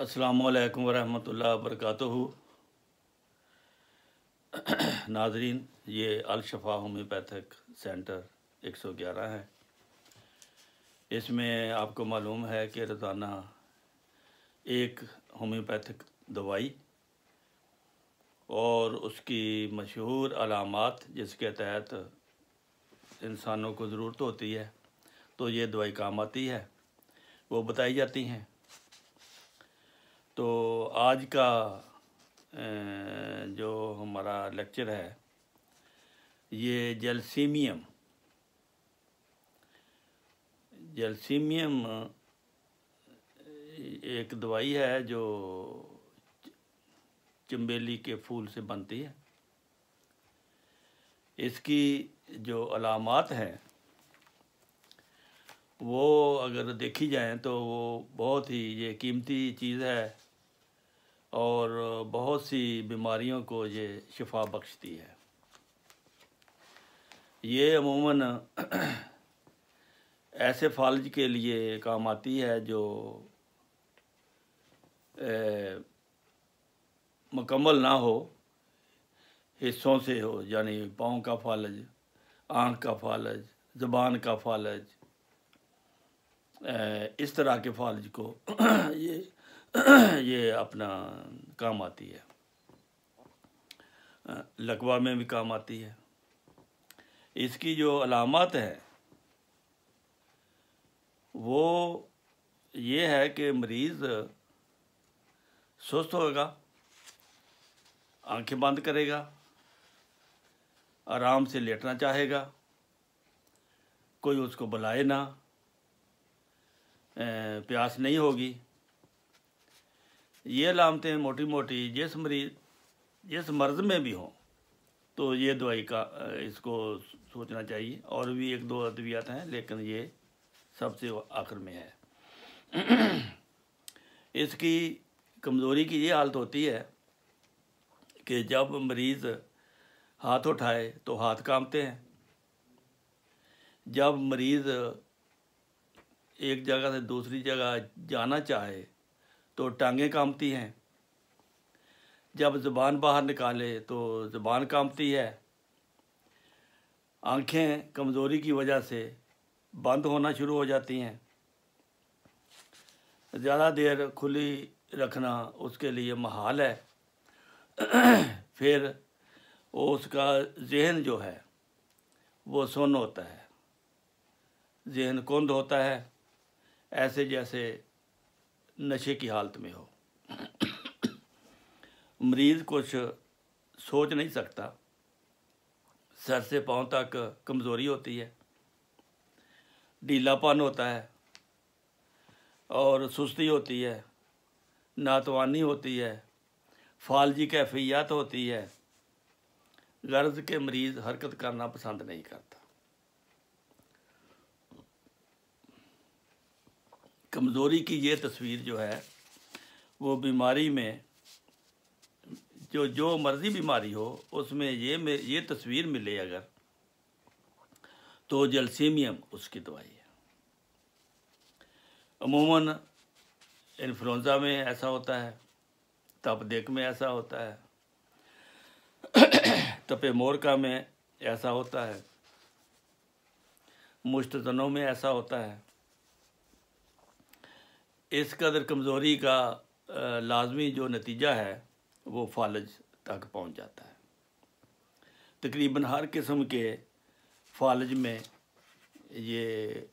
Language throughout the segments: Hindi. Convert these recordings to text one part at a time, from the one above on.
असलकम वरहमल वरक नाजरीन ये अलशफा होम्योपैथिक सेंटर 111 है इसमें आपको मालूम है कि रोज़ाना एक होम्योपैथिक दवाई और उसकी मशहूर अलामत जिसके तहत इंसानों को ज़रूरत होती है तो ये दवाई काम आती है वो बताई जाती हैं तो आज का जो हमारा लेक्चर है ये जलसीमियम जलसीमियम एक दवाई है जो चम्बेली के फूल से बनती है इसकी जो अलामत हैं वो अगर देखी जाए तो वो बहुत ही ये कीमती चीज़ है और बहुत सी बीमारियों को ये शिफा बख्शती है ये अमूमन ऐसे फालज के लिए काम आती है जो मुकम्मल ना हो हिस्सों से हो यानी पाँव का फालज आँख का फालज ज़बान का फालज इस तरह के फालज को ये ये अपना काम आती है लकवा में भी काम आती है इसकी जो अलामत है वो ये है कि मरीज़ सुस्त होगा आंखें बंद करेगा आराम से लेटना चाहेगा कोई उसको बुलाए ना प्यास नहीं होगी ये हैं मोटी मोटी जिस मरीज जिस मर्ज में भी हों तो ये दवाई का इसको सोचना चाहिए और भी एक दो अद्वियात हैं लेकिन ये सबसे आखिर में है इसकी कमज़ोरी की ये हालत होती है कि जब मरीज़ हाथ उठाए तो हाथ कांपते हैं जब मरीज़ एक जगह से दूसरी जगह जाना चाहे तो टांगें कांपती हैं जब ज़ुबान बाहर निकाले तो ज़ुबान कांपती है आंखें कमज़ोरी की वजह से बंद होना शुरू हो जाती हैं ज़्यादा देर खुली रखना उसके लिए महाल है फिर वो उसका जहन जो है वो सुन होता है जहन कुंद होता है ऐसे जैसे नशे की हालत में हो मरीज़ कुछ सोच नहीं सकता सर से पाँव तक कमज़ोरी होती है ढीलापन होता है और सुस्ती होती है नातवानी होती है फालजी कैफियत होती है गर्ज के मरीज़ हरकत करना पसंद नहीं करता कमज़ोरी की ये तस्वीर जो है वो बीमारी में जो जो मर्ज़ी बीमारी हो उसमें ये में ये तस्वीर मिले अगर तो जलसीमियम उसकी दवाई है अमूमन इन्फ्लुन्ज़ा में ऐसा होता है तपदेक में ऐसा होता है तपे मोरका में ऐसा होता है मुश्तनों में ऐसा होता है इस कदर कमज़ोरी का लाजमी जो नतीजा है वो फालज तक पहुंच जाता है तकरीबन हर किस्म के फालज में ये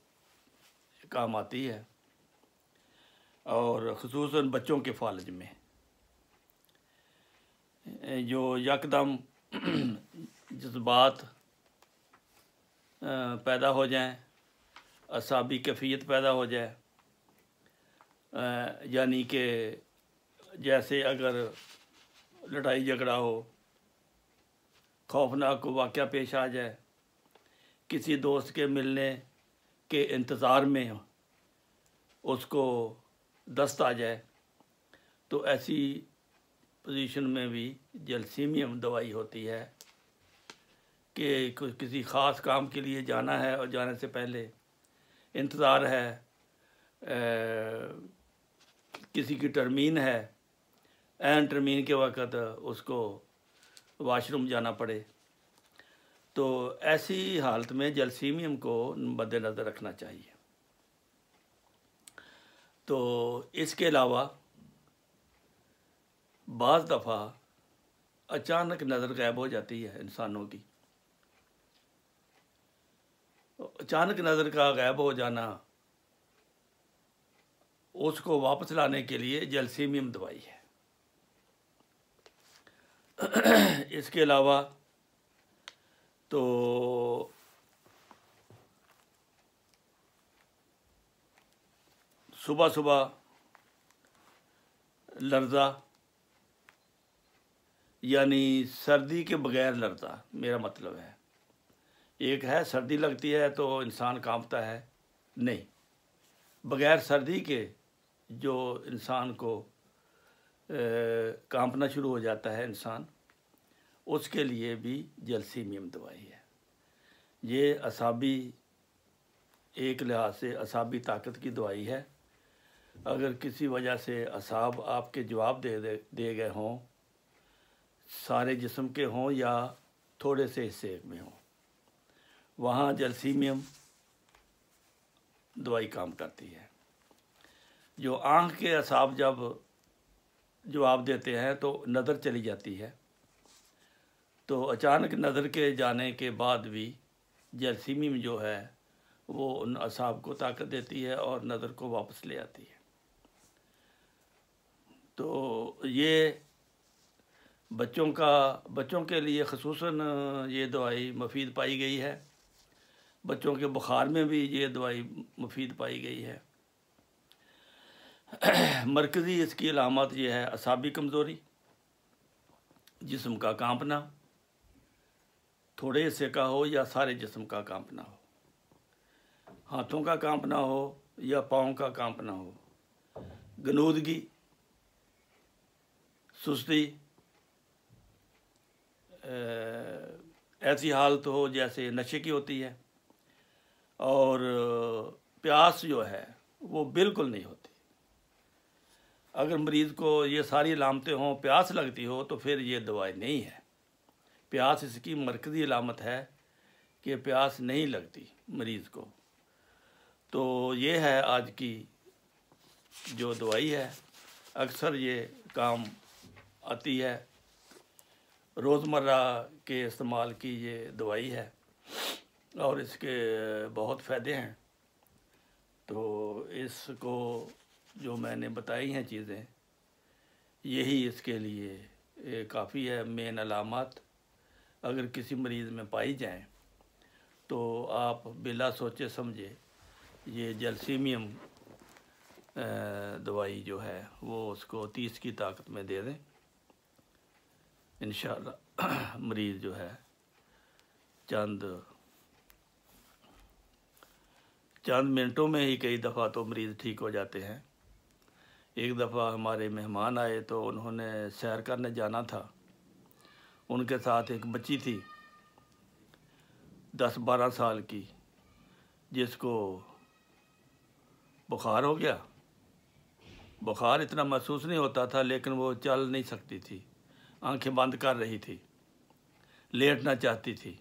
काम आती है और खसूस बच्चों के फालज में जो यकदम जज्बात पैदा हो जाएँ असाबी कैफियत पैदा हो जाए यानी कि जैसे अगर लड़ाई झगड़ा हो खौफनाक को वाक़ पेश आ जाए किसी दोस्त के मिलने के इंतज़ार में उसको दस्त आ जाए तो ऐसी पोजीशन में भी जलसीमियम दवाई होती है कि कुछ किसी ख़ास काम के लिए जाना है और जाने से पहले इंतज़ार है किसी की टर्मीन है एन टर्मीन के वक़्त उसको वाशरूम जाना पड़े तो ऐसी हालत में जलसीमियम को मद्द नज़र रखना चाहिए तो इसके अलावा बज़ दफ़ा अचानक नज़र गायब हो जाती है इंसानों की अचानक नज़र का गायब हो जाना उसको वापस लाने के लिए जलसीमियम दवाई है इसके अलावा तो सुबह सुबह लर्जा यानी सर्दी के बगैर लर्जा मेरा मतलब है एक है सर्दी लगती है तो इंसान कांपता है नहीं बगैर सर्दी के जो इंसान को कांपना शुरू हो जाता है इंसान उसके लिए भी जलसीमियम दवाई है ये असाबी एक लिहाज से असाबी ताकत की दवाई है अगर किसी वजह से असाब आपके जवाब दे दे, दे गए हों सारे जिस्म के हों या थोड़े से हिस्से में हों वहाँ जलसीमियम दवाई काम करती है जो आँख के असाब जब जवाब देते हैं तो नज़र चली जाती है तो अचानक नज़र के जाने के बाद भी जरसीमी में जो है वो उन असाब को ताकत देती है और नज़र को वापस ले आती है तो ये बच्चों का बच्चों के लिए खसूस ये दवाई मुफीद पाई गई है बच्चों के बुखार में भी ये दवाई मुफीद पाई गई है मरकज़ी इसकी अलामत यह है असाबी कमज़ोरी जिसम का कांपना थोड़े हिस्से का हो या सारे जिसम का कांपना हो हाथों का कांपना हो या पाँव का कांपना हो गनूदगी सुस्ती ऐसी हालत हो जैसे नशे की होती है और प्यास जो है वो बिल्कुल नहीं होती अगर मरीज़ को ये सारी अलामतें हों प्यास लगती हो तो फिर ये दवाई नहीं है प्यास इसकी मरकज़ी अलामत है कि प्यास नहीं लगती मरीज़ को तो ये है आज की जो दवाई है अक्सर ये काम आती है रोज़मर्रा के इस्तेमाल की ये दवाई है और इसके बहुत फ़ायदे हैं तो इसको जो मैंने बताई हैं चीज़ें यही इसके लिए काफ़ी है मेन अलामत अगर किसी मरीज़ में पाई जाएं तो आप बिला सोचे समझे ये जलसीमियम दवाई जो है वो उसको तीस की ताकत में दे दें इन मरीज़ जो है चंद चंद मिनटों में ही कई दफ़ा तो मरीज़ ठीक हो जाते हैं एक दफ़ा हमारे मेहमान आए तो उन्होंने सैर करने जाना था उनके साथ एक बच्ची थी दस बारह साल की जिसको बुखार हो गया बुखार इतना महसूस नहीं होता था लेकिन वो चल नहीं सकती थी आंखें बंद कर रही थी लेटना चाहती थी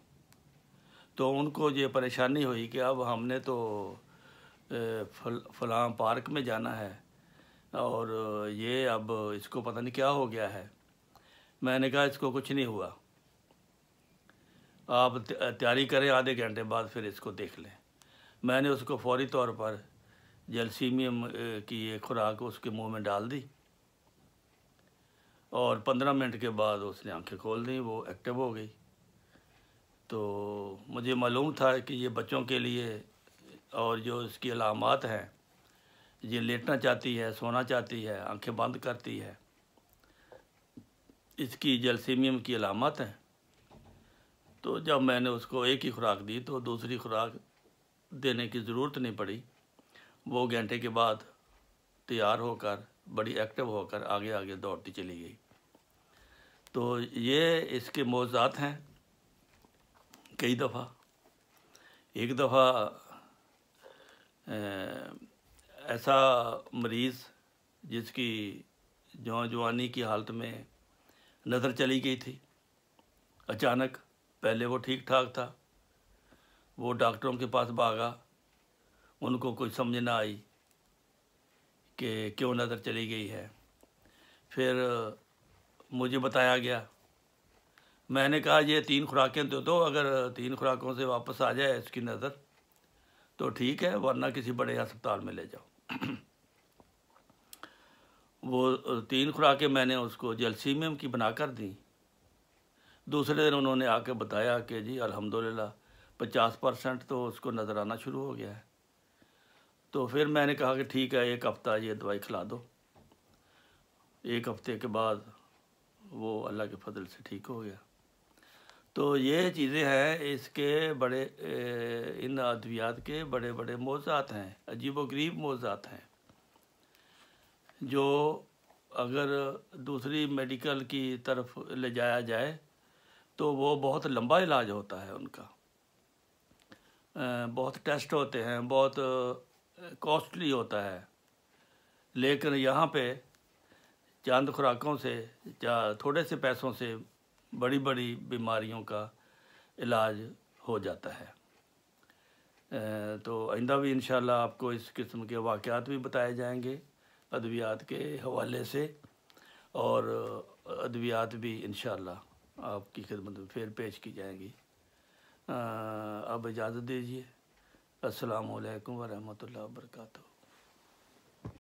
तो उनको ये परेशानी हुई कि अब हमने तो फल फलां पार्क में जाना है और ये अब इसको पता नहीं क्या हो गया है मैंने कहा इसको कुछ नहीं हुआ आप तैयारी करें आधे घंटे बाद फिर इसको देख लें मैंने उसको फौरी तौर पर जलसीमियम की ये खुराक उसके मुंह में डाल दी और पंद्रह मिनट के बाद उसने आंखें खोल दी वो एक्टिव हो गई तो मुझे मालूम था कि ये बच्चों के लिए और जो इसकी अलामत हैं ये लेटना चाहती है सोना चाहती है आंखें बंद करती है इसकी जलसीमियम की अलामत है तो जब मैंने उसको एक ही खुराक दी तो दूसरी खुराक देने की ज़रूरत नहीं पड़ी वो घंटे के बाद तैयार होकर बड़ी एक्टिव होकर आगे आगे दौड़ती चली गई तो ये इसके मौजात हैं कई दफ़ा एक दफ़ा ऐसा मरीज़ जिसकी जो जवानी की हालत में नज़र चली गई थी अचानक पहले वो ठीक ठाक था वो डॉक्टरों के पास भागा उनको कुछ समझ ना आई कि क्यों नज़र चली गई है फिर मुझे बताया गया मैंने कहा ये तीन खुराकें दे दो अगर तीन खुराकों से वापस आ जाए इसकी नज़र तो ठीक है वरना किसी बड़े अस्पताल में ले जाओ वो तीन खुराकें मैंने उसको जलसीमियम की बना कर दी दूसरे दिन उन्होंने आके बताया कि जी अल्हम्दुलिल्लाह पचास परसेंट तो उसको नज़र आना शुरू हो गया है तो फिर मैंने कहा कि ठीक है एक हफ़्ता ये दवाई खिला दो एक हफ़्ते के बाद वो अल्लाह के फजल से ठीक हो गया तो ये चीज़ें हैं इसके बड़े इन अद्वियात के बड़े बड़े मौजात हैं अजीब गरीब मौजात हैं जो अगर दूसरी मेडिकल की तरफ ले जाया जाए तो वो बहुत लंबा इलाज होता है उनका बहुत टेस्ट होते हैं बहुत कॉस्टली होता है लेकिन यहाँ पे चंद खुराकों से या थोड़े से पैसों से बड़ी बड़ी बीमारियों का इलाज हो जाता है तो आइंदा भी इन आपको इस किस्म के वाक़ात भी बताए जाएंगे अद्वियात के हवाले से और अद्वियात भी इन आपकी खिदमत में फिर पेश की जाएंगी आप इजाज़त दीजिए असलकम वरहमल वर्का